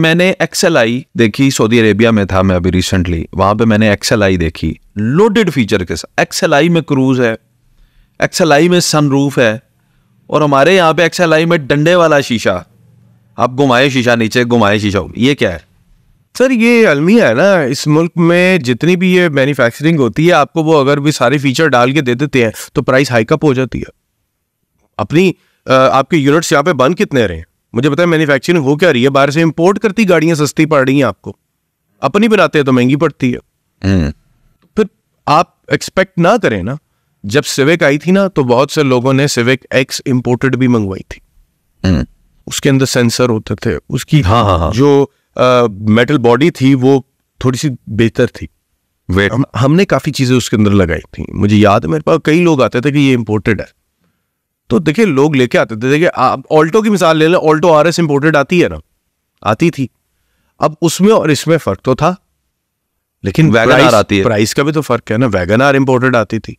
मैंने एक्सएल आई देखी Saudi Arabia में था मैं अभी रिसेंटली वहाँ पे मैंने एक्सएल आई देखी लोडेड फीचर के साथ एक्सएल आई में क्रूज़ है एक्सएल आई में सनरूफ है और हमारे यहाँ पे एक्सएल आई में डंडे वाला शीशा आप घुमाए शीशा नीचे घुमाए शीशा ये क्या है सर ये अलमिया है ना इस मुल्क में जितनी भी ये मैन्युफैक्चरिंग होती है आपको वो अगर भी सारे फीचर डाल के दे देते हैं तो प्राइस हाइकअप हो जाती है अपनी आपके यूनिट्स यहाँ पे बंद कितने रहे हैं मुझे पता है मैन्युफैक्चरिंग हो क्या रही है बाहर से इंपोर्ट करती गाड़ियां सस्ती पड़ रही हैं आपको अपनी बनाते हैं तो महंगी पड़ती है हम्म। फिर आप एक्सपेक्ट ना करें ना जब सिविक आई थी ना तो बहुत से लोगों ने सिविक एक्स इम्पोर्टेड भी मंगवाई थी हम्म। उसके अंदर सेंसर होते थे उसकी हाँ हाँ हाँ जो मेटल बॉडी थी वो थोड़ी सी बेहतर थी हम, हमने काफ़ी चीज़ें उसके अंदर लगाई थी मुझे याद है मेरे पास कई लोग आते थे कि ये इम्पोर्टेड है तो देखिए लोग लेके आते थे देखिए आप ऑल्टो की मिसाल ले लें ऑल्टो आर एस इम्पोर्टेड आती है ना आती थी अब उसमें और इसमें फर्क तो था लेकिन वैगन आर आती है प्राइस का भी तो फर्क है ना वैगन आर इम्पोर्टेड आती थी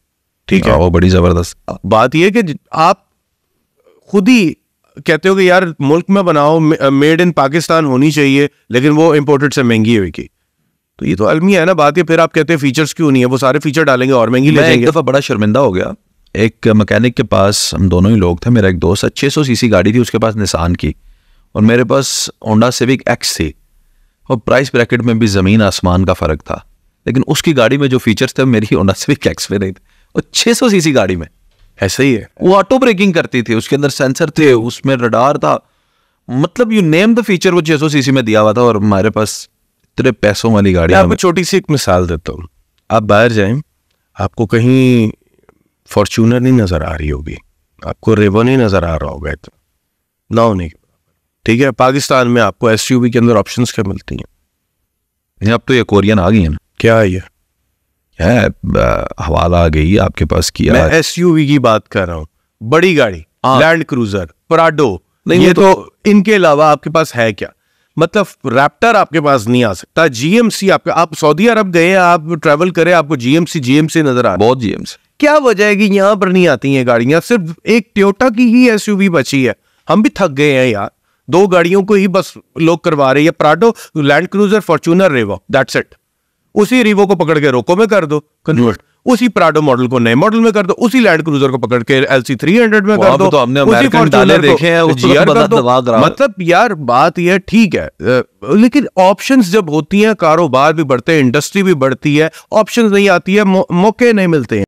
ठीक हाँ, है वो बड़ी जबरदस्त बात यह कि आप खुद ही कहते हो कि यार मुल्क में बनाओ मेड इन पाकिस्तान होनी चाहिए लेकिन वो इम्पोर्टेड से महंगी होगी तो ये तो अलमी है ना बात ये फिर आप कहते हैं फीचर्स क्यों नहीं है वो सारे फीचर डालेंगे और महंगी ले जाएंगे एक दफा बड़ा शर्मिंदा हो गया एक मकैनिक के पास हम दोनों ही लोग थे मेरा एक दोस्त छः सौ सी गाड़ी थी उसके पास निशान की और मेरे पास ओंडा सिविक एक्स थी और प्राइस ब्रैकेट में भी ज़मीन आसमान का फ़र्क था लेकिन उसकी गाड़ी में जो फीचर्स थे मेरी ओंडा सिविक एक्स में नहीं थे और छः सौ सी गाड़ी में ऐसे ही है वो ऑटो ब्रेकिंग करती थी उसके अंदर सेंसर थे उसमें रडार था मतलब यू नेम द फीचर वो छः सौ सी में दिया हुआ था और हमारे पास इतने पैसों वाली गाड़ी आपको छोटी सी एक मिसाल देता हूँ आप बाहर जाए आपको कहीं फॉर्चूनर नहीं नज़र आ रही होगी आपको रेबो नहीं नज़र आ रहा होगा इतना ना होने ठीक है पाकिस्तान में आपको एस के अंदर ऑप्शन क्या मिलती हैं अब तो ये कोरियन आ गई है ना क्या है ये है हवाला आ गई आपके पास किया यू वी की बात कर रहा हूँ बड़ी गाड़ी लैंड क्रूजर प्राडो नहीं ये तो, तो इनके अलावा आपके पास है क्या मतलब रैप्टर आपके पास नहीं आ सकता जीएमसी आपके आप सऊदी अरब गए आप ट्रेवल करें आपको जीएमसी जीएमसी नजर आ बहुत जीएमसी क्या वजह है कि यहाँ पर नहीं आती हैं गाड़ियाँ सिर्फ एक ट्योटा की ही एस बची है हम भी थक गए हैं यार दो गाड़ियों को ही बस लोग करवा रहे हैं Prado Land Cruiser Fortuner Revo that's it उसी रिवो को पकड़ के रोको में कर दो कन्वर्ट उसी प्राडो मॉडल को नए मॉडल में कर दो उसी लैंड क्रूजर को पकड़ के एल सी थ्री हंड्रेड में कर दो तो हमने देखे हैं तो मतलब यार बात यह ठीक है लेकिन ऑप्शंस जब होती हैं कारोबार भी बढ़ते हैं इंडस्ट्री भी बढ़ती है ऑप्शंस नहीं आती है मौके नहीं मिलते हैं